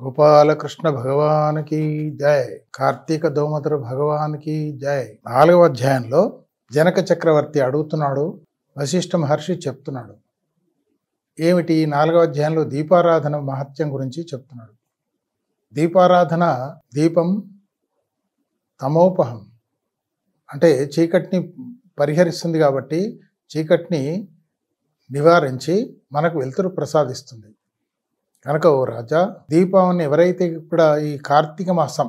గోపాలకృష్ణ భగవానికి జై కార్తీక దోమతుడు భగవానికి జై నాలుగవ అధ్యాయంలో జనక చక్రవర్తి అడుగుతున్నాడు వశిష్ఠ మహర్షి చెప్తున్నాడు ఏమిటి నాలుగవ అధ్యాయంలో దీపారాధన మహత్యం గురించి చెప్తున్నాడు దీపారాధన దీపం తమోపహం అంటే చీకటిని పరిహరిస్తుంది కాబట్టి చీకటిని నివారించి మనకు వెలుతురు ప్రసాదిస్తుంది కనుక ఓ రాజా దీపావళిని ఎవరైతే కూడా ఈ కార్తీక మాసం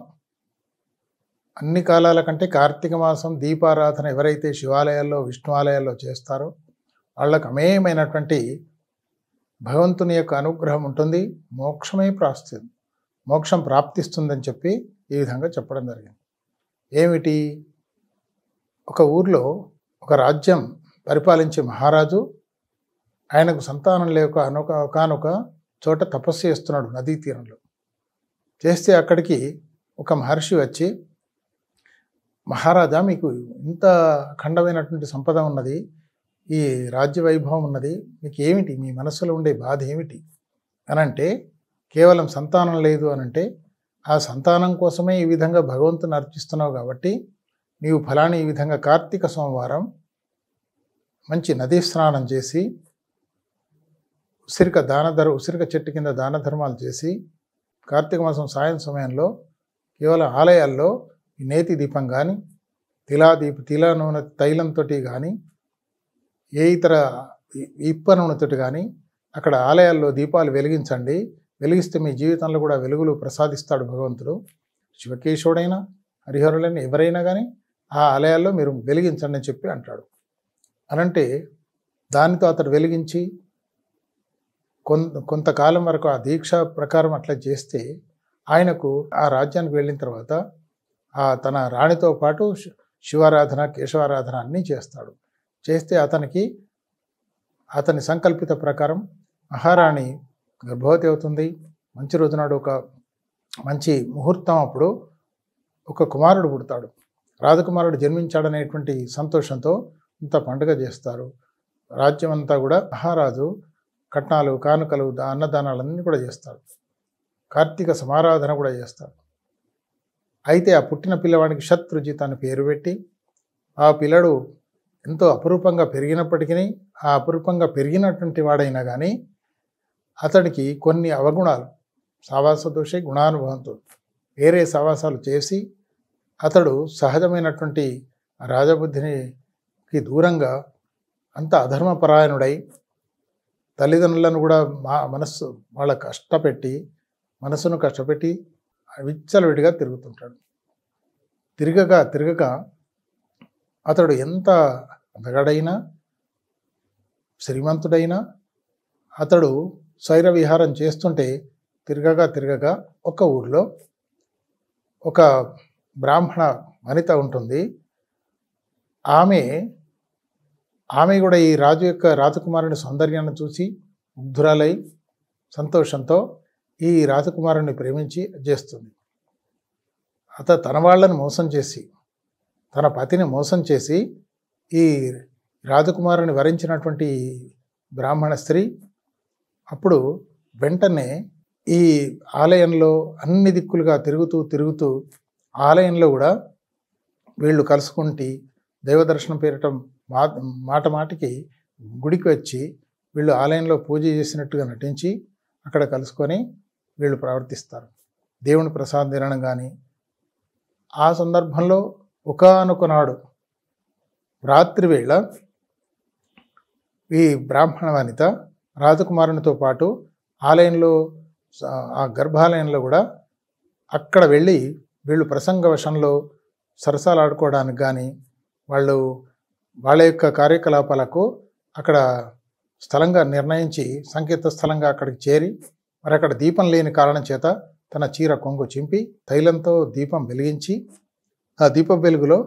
అన్ని కాలాల కంటే కార్తీక మాసం దీపారాధన ఎవరైతే శివాలయాల్లో విష్ణువాలయాల్లో చేస్తారో వాళ్ళకు అమేయమైనటువంటి భగవంతుని యొక్క అనుగ్రహం ఉంటుంది మోక్షమే ప్రాస్తుంది మోక్షం ప్రాప్తిస్తుందని చెప్పి ఈ విధంగా చెప్పడం జరిగింది ఏమిటి ఒక ఊర్లో ఒక రాజ్యం పరిపాలించే మహారాజు ఆయనకు సంతానం లేక అనొక ఒకనొక చోట తపస్సు చేస్తున్నాడు నదీ తీరంలో చేస్తే అక్కడికి ఒక మహర్షి వచ్చి మహారాజా మీకు ఇంత అఖండమైనటువంటి సంపద ఉన్నది ఈ రాజ్య వైభవం ఉన్నది మీకు ఏమిటి మీ మనసులో ఉండే బాధ ఏమిటి అనంటే కేవలం సంతానం లేదు అనంటే ఆ సంతానం కోసమే ఈ విధంగా భగవంతుని అర్చిస్తున్నావు కాబట్టి నీవు ఫలాని ఈ విధంగా కార్తీక సోమవారం మంచి నదీ స్నానం చేసి ఉసిరిక దాన ధర ఉసిరిక చెట్టు కింద దాన ధర్మాలు చేసి కార్తీక మాసం సాయం సమయంలో కేవలం ఆలయాల్లో నేతి దీపం కానీ తిలా దీప తిలా నూనె తైలంతో కానీ ఏ ఇతర ఇప్ప నూనెతోటి కానీ అక్కడ ఆలయాల్లో దీపాలు వెలిగించండి వెలిగిస్తే మీ జీవితంలో కూడా వెలుగులు ప్రసాదిస్తాడు భగవంతుడు శివకేశుడైనా హరిహరులైన ఎవరైనా కానీ ఆ ఆలయాల్లో మీరు వెలిగించండి అని చెప్పి అంటాడు అనంటే దానితో అతడు వెలిగించి కొంత కొంతకాలం వరకు ఆ దీక్ష ప్రకారం అట్లా చేస్తే ఆయనకు ఆ రాజ్యానికి వెళ్ళిన తర్వాత ఆ తన రాణితో పాటు శివారాధన కేశవారాధన అన్నీ చేస్తాడు చేస్తే అతనికి అతని సంకల్పిత ప్రకారం మహారాణి గర్భవతి అవుతుంది మంచి రోజునాడు ఒక మంచి ముహూర్తం అప్పుడు ఒక కుమారుడు పుడతాడు రాజకుమారుడు జన్మించాడనేటువంటి సంతోషంతో ఇంత పండుగ చేస్తారు రాజ్యమంతా కూడా మహారాజు కట్నాలు కానుకలు అన్నదానాలన్నీ కూడా చేస్తాడు కార్తీక సమారాధన కూడా చేస్తాడు అయితే ఆ పుట్టిన పిల్లవాడికి శత్రుజిత్ అని పేరు పెట్టి ఆ పిల్లడు ఎంతో అపురూపంగా పెరిగినప్పటికీ ఆ అపురూపంగా పెరిగినటువంటి వాడైనా కానీ అతడికి కొన్ని అవగుణాలు సావాస దోషే గుణానుభవంతో వేరే సావాసాలు చేసి అతడు సహజమైనటువంటి రాజబుద్ధినికి దూరంగా అంత అధర్మపరాయణుడై తల్లిదండ్రులను కూడా మా మనస్సు వాళ్ళ కష్టపెట్టి మనసును కష్టపెట్టి విచ్చలవిడిగా తిరుగుతుంటాడు తిరగక తిరగక అతడు ఎంత మెగడైనా శ్రీమంతుడైనా అతడు స్వైర విహారం చేస్తుంటే తిరగక తిరగక ఒక ఊర్లో ఒక బ్రాహ్మణ వనిత ఉంటుంది ఆమె ఆమె కూడా ఈ రాజు యొక్క రాజకుమారుని సౌందర్యాన్ని చూసి ముగ్ధురాలై సంతోషంతో ఈ రాజకుమారుని ప్రేమించి చేస్తుంది అత తన వాళ్ళని మోసం చేసి తన పతిని మోసం చేసి ఈ రాజకుమారుని వరించినటువంటి బ్రాహ్మణ స్త్రీ అప్పుడు వెంటనే ఈ ఆలయంలో అన్ని దిక్కులుగా తిరుగుతూ తిరుగుతూ ఆలయంలో కూడా వీళ్ళు కలుసుకుంటే దైవదర్శనం పేరిట మాట మాటికి గుడికి వచ్చి వీళ్ళు ఆలయంలో పూజ చేసినట్టుగా నటించి అక్కడ కలుసుకొని వీళ్ళు ప్రవర్తిస్తారు దేవుని ప్రసాద్ తినడం కానీ ఆ సందర్భంలో ఒకనొకనాడు రాత్రి వేళ ఈ బ్రాహ్మణ వనిత రాజకుమారునితో పాటు ఆలయంలో ఆ గర్భాలయంలో కూడా అక్కడ వెళ్ళి వీళ్ళు ప్రసంగ వశంలో సరసాలు ఆడుకోవడానికి కానీ వాళ్ళు వాళ్ళ యొక్క కార్యకలాపాలకు అక్కడ స్థలంగా నిర్ణయించి సంకేత స్థలంగా అక్కడికి చేరి మరి అక్కడ దీపం లేని కారణం చేత తన చీర కొంగు చింపి తైలంతో దీపం వెలిగించి ఆ దీప వెలుగులో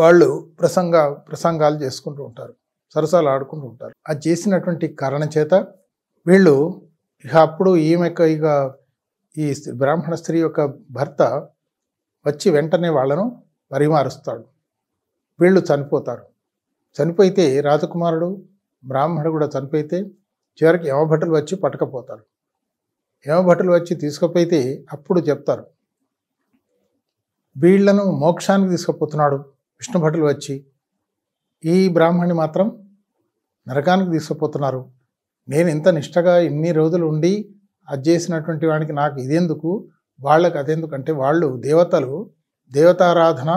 వాళ్ళు ప్రసంగ ప్రసంగాలు చేసుకుంటూ ఉంటారు సరసాలు ఆడుకుంటూ ఉంటారు అది చేసినటువంటి కారణం చేత వీళ్ళు ఇక అప్పుడు ఈమె ఇక ఈ బ్రాహ్మణ స్త్రీ యొక్క భర్త వచ్చి వెంటనే వాళ్ళను పరిమారుస్తాడు వీళ్ళు చనిపోతారు చనిపోయితే రాజకుమారుడు బ్రాహ్మణుడు కూడా చనిపోయితే చివరికి యమభటలు వచ్చి పట్టకపోతారు యమభటలు వచ్చి తీసుకుపోయితే అప్పుడు చెప్తారు వీళ్లను మోక్షానికి తీసుకుపోతున్నాడు విష్ణు భటులు వచ్చి ఈ బ్రాహ్మణి మాత్రం నరకానికి తీసుకుపోతున్నారు నేను ఇంత నిష్టగా ఇన్ని రోజులు ఉండి అది చేసినటువంటి వాడికి నాకు ఇదెందుకు వాళ్ళకి అదెందుకంటే వాళ్ళు దేవతలు దేవతారాధన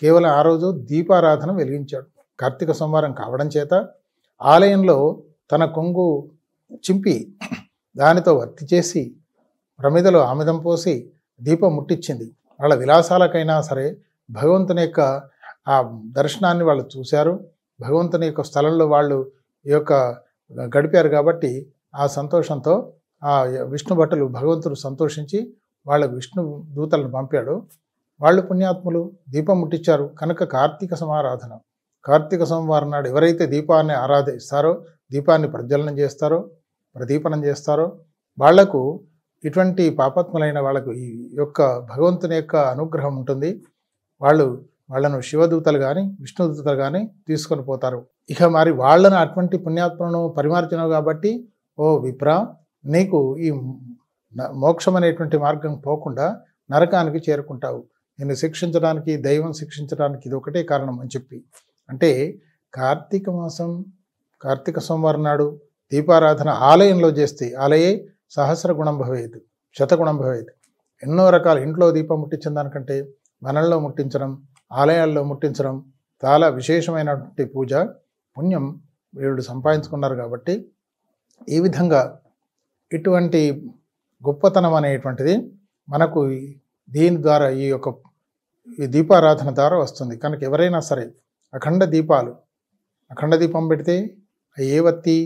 కేవలం ఆ రోజు దీపారాధన వెలిగించాడు కార్తీక సోమవారం కావడం చేత ఆలయంలో తన కొంగు చింపి దానితో వర్తి చేసి ప్రమిదలో ఆమిదం పోసి దీపం ముట్టించింది వాళ్ళ విలాసాలకైనా సరే భగవంతుని యొక్క ఆ దర్శనాన్ని వాళ్ళు చూశారు భగవంతుని యొక్క స్థలంలో వాళ్ళు ఈ యొక్క గడిపారు కాబట్టి ఆ సంతోషంతో ఆ విష్ణు భట్టులు భగవంతుడు సంతోషించి వాళ్ళకు విష్ణు దూతలను పంపాడు వాళ్ళు పుణ్యాత్ములు దీపం ముట్టించారు కనుక కార్తీక సమారాధన కార్తీక సోమవారం నాడు ఎవరైతే దీపాన్ని ఆరాధిస్తారో దీపాన్ని ప్రజ్వలనం చేస్తారో ప్రదీపనం చేస్తారో వాళ్లకు ఇటువంటి పాపాత్ములైన వాళ్ళకు ఈ యొక్క భగవంతుని యొక్క అనుగ్రహం ఉంటుంది వాళ్ళు వాళ్ళను శివదూతలు కానీ విష్ణుదూతలు కానీ తీసుకొని పోతారు ఇక మరి వాళ్ళను అటువంటి పుణ్యాత్మను పరిమార్చినవు కాబట్టి ఓ విప్ర నీకు ఈ మోక్షం అనేటువంటి మార్గం పోకుండా నరకానికి చేరుకుంటావు నేను శిక్షించడానికి దైవం శిక్షించడానికి ఇది ఒకటే కారణం అని చెప్పి అంటే కార్తీక మాసం కార్తీక సోమవారం నాడు దీపారాధన ఆలయంలో చేస్తే ఆలయే సహస్ర గుణం భవేది శతగుణం భవేది ఎన్నో రకాల ఇంట్లో దీపం ముట్టించిన దానికంటే మనల్లో ముట్టించడం ఆలయాల్లో ముట్టించడం చాలా విశేషమైనటువంటి పూజ పుణ్యం వీళ్ళు సంపాదించుకున్నారు కాబట్టి ఈ విధంగా ఇటువంటి గొప్పతనం అనేటువంటిది మనకు దీని ద్వారా ఈ యొక్క ఈ దీపారాధన ద్వారా వస్తుంది కనుక ఎవరైనా సరే అఖండ దీపాలు అఖండ దీపం పెడితే ఏ వత్తి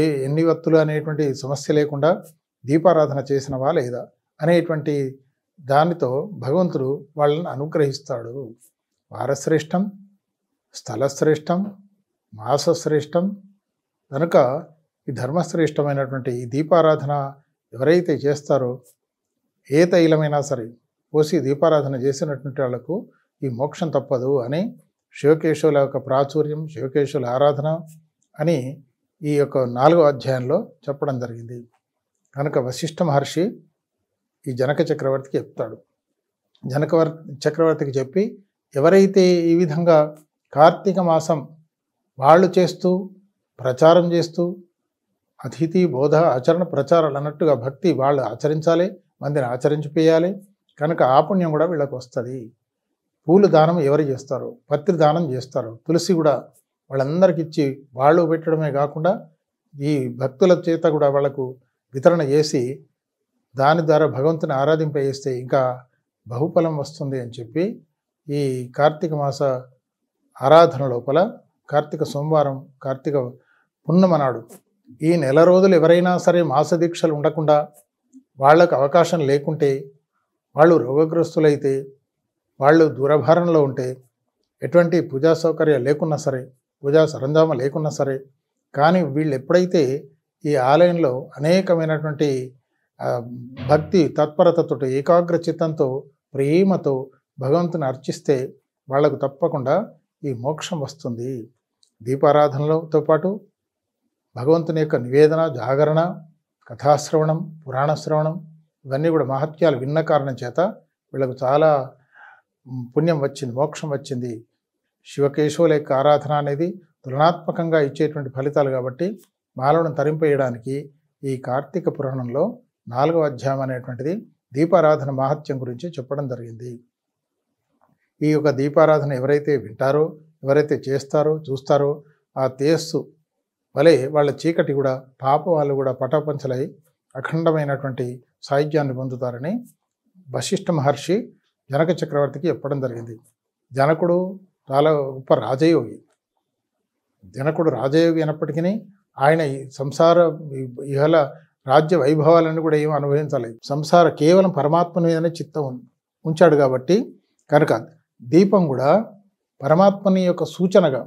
ఏ ఎన్ని వత్తులు అనేటువంటి సమస్య లేకుండా దీపారాధన చేసినవా లేదా అనేటువంటి దానితో భగవంతుడు వాళ్ళని అనుగ్రహిస్తాడు వారశ్రేష్టం స్థలశ్రేష్టం మాసశ్రేష్టం కనుక ఈ ధర్మశ్రేష్టమైనటువంటి ఈ దీపారాధన ఎవరైతే చేస్తారో ఏ తైలమైనా సరే పోసి దీపారాధన చేసినటువంటి వాళ్లకు ఈ మోక్షం తప్పదు అని శివకేశవుల యొక్క ప్రాచుర్యం శివకేశవుల ఆరాధన అని ఈ యొక్క నాలుగో అధ్యాయంలో చెప్పడం జరిగింది కనుక వశిష్ఠ మహర్షి ఈ జనక చక్రవర్తికి చెప్తాడు జనకవర్ చక్రవర్తికి చెప్పి ఎవరైతే ఈ విధంగా కార్తీక మాసం వాళ్ళు చేస్తూ ప్రచారం చేస్తూ అతిథి బోధ ఆచరణ ప్రచారాలు అన్నట్టుగా భక్తి వాళ్ళు ఆచరించాలి మందిని ఆచరించిపోయాలి కనుక ఆ పుణ్యం కూడా వీళ్ళకి వస్తుంది పూలు దానం ఎవరు చేస్తారు పత్రి దానం చేస్తారు తులసి కూడా వాళ్ళందరికి ఇచ్చి వాళ్ళు పెట్టడమే కాకుండా ఈ భక్తుల చేత కూడా వాళ్లకు వితరణ చేసి దాని ద్వారా భగవంతుని ఆరాధింపజేస్తే ఇంకా బహుఫలం వస్తుంది అని చెప్పి ఈ కార్తీక మాస ఆరాధన లోపల కార్తీక సోమవారం కార్తీక పున్నమనాడు ఈ నెల రోజులు ఎవరైనా సరే మాస దీక్షలు ఉండకుండా వాళ్ళకు అవకాశం లేకుంటే వాళ్ళు రోగగ్రస్తులైతే వాళ్ళు దూరభారంలో ఉంటే ఎటువంటి పూజా సౌకర్యం లేకున్నా సరే పూజా సరంజామ లేకున్నా సరే కానీ వీళ్ళు ఎప్పుడైతే ఈ ఆలయంలో అనేకమైనటువంటి భక్తి తత్పరతతో ఏకాగ్ర చిత్తంతో ప్రేమతో భగవంతుని అర్చిస్తే వాళ్లకు తప్పకుండా ఈ మోక్షం వస్తుంది దీపారాధనలతో పాటు భగవంతుని యొక్క నివేదన జాగరణ కథాశ్రవణం పురాణశ్రవణం ఇవన్నీ కూడా మహత్యాలు విన్న కారణం చేత వీళ్ళకు చాలా పుణ్యం వచ్చింది మోక్షం వచ్చింది శివకేశవుల యొక్క ఆరాధన అనేది తులనాత్మకంగా ఇచ్చేటువంటి ఫలితాలు కాబట్టి మాలను తరింపేయడానికి ఈ కార్తీక పురాణంలో నాలుగవ అధ్యాయం అనేటువంటిది దీపారాధన మహత్యం గురించి చెప్పడం జరిగింది ఈ యొక్క దీపారాధన ఎవరైతే వింటారో ఎవరైతే చేస్తారో చూస్తారో ఆ తేస్సు వలె వాళ్ళ చీకటి కూడా పాప వాళ్ళు కూడా పటాపంచలై అఖండమైనటువంటి సాహిత్యాన్ని పొందుతారని వశిష్ఠ మహర్షి జనక చక్రవర్తికి చెప్పడం జరిగింది జనకుడు చాలా గొప్ప రాజయోగి జనకుడు రాజయోగి అయినప్పటికీ ఆయన సంసార ఇహల రాజ్య వైభవాలను కూడా ఏమి అనుభవించలేదు సంసార కేవలం పరమాత్మ మీదనే చిత్తం ఉంచాడు కాబట్టి కనుక దీపం కూడా పరమాత్మని యొక్క సూచనగా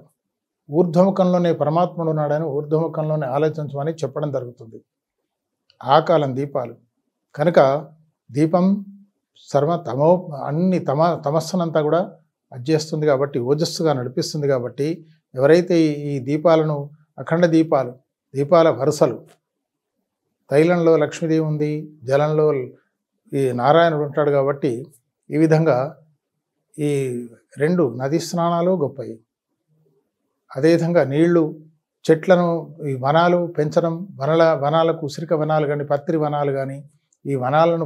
ఊర్ధ్వముఖంలోనే పరమాత్మడు ఉన్నాడని ఊర్ధ్వముఖంలోనే ఆలోచించమని చెప్పడం జరుగుతుంది ఆ కాలం దీపాలు కనుక దీపం సర్వ తమో అన్ని తమ తమస్సునంతా కూడా అజ్జేస్తుంది కాబట్టి ఓజస్సుగా నడిపిస్తుంది కాబట్టి ఎవరైతే ఈ దీపాలను అఖండ దీపాలు దీపాల వరుసలు తైలంలో లక్ష్మీదేవి ఉంది జలంలో ఈ నారాయణుడు ఉంటాడు కాబట్టి ఈ విధంగా ఈ రెండు నదీ స్నానాలు గొప్పవి అదేవిధంగా నీళ్లు చెట్లను ఈ వనాలు పెంచడం వనల వనాలకు ఉసిరిక వనాలు కానీ పత్రి వనాలు కానీ ఈ వనాలను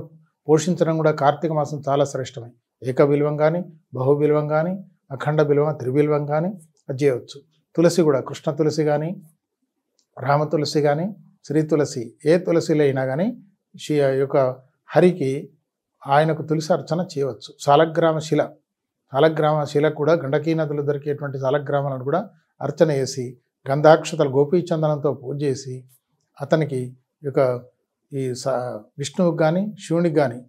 పోషించడం కూడా కార్తీక మాసం చాలా శ్రేష్టమే ఏక బిల్వం కానీ బహుబిల్వం కానీ అఖండ బిల్వం త్రిబిల్వం కానీ అది చేయవచ్చు తులసి కూడా కృష్ణ తులసి కానీ రామ తులసి కానీ శ్రీ తులసి ఏ తులసిలో అయినా కానీ శ్రీ యొక్క హరికి ఆయనకు తులసి అర్చన చేయవచ్చు సాలగ్రామ శిల సాలగ్రామ శిల కూడా గండకీ నదులు దొరికేటువంటి సాలగ్రామాలను కూడా అర్చన చేసి గంధాక్షతలు గోపీచందనంతో పూజ చేసి అతనికి యొక్క ఈ విష్ణువుకి కానీ శివునికి కానీ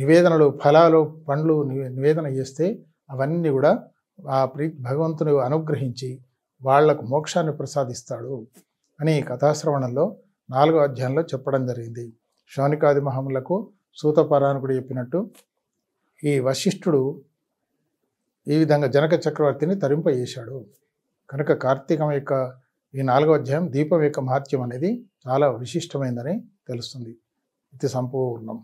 నివేదనలు ఫలాలు పండ్లు నివేదన చేస్తే అవన్నీ కూడా ఆ ప్రీ భగవంతుని అనుగ్రహించి వాళ్లకు మోక్షాన్ని ప్రసాదిస్తాడు అని కథాశ్రవణంలో నాలుగో అధ్యాయంలో చెప్పడం జరిగింది శౌనికాది మహములకు సూతపరాణకుడు చెప్పినట్టు ఈ వశిష్ఠుడు ఈ విధంగా జనక చక్రవర్తిని తరింపజేశాడు కనుక కార్తీకం యొక్క ఈ నాలుగో అధ్యాయం దీపం యొక్క మహత్యం అనేది చాలా విశిష్టమైందని తెలుస్తుంది ఇది సంపూర్ణం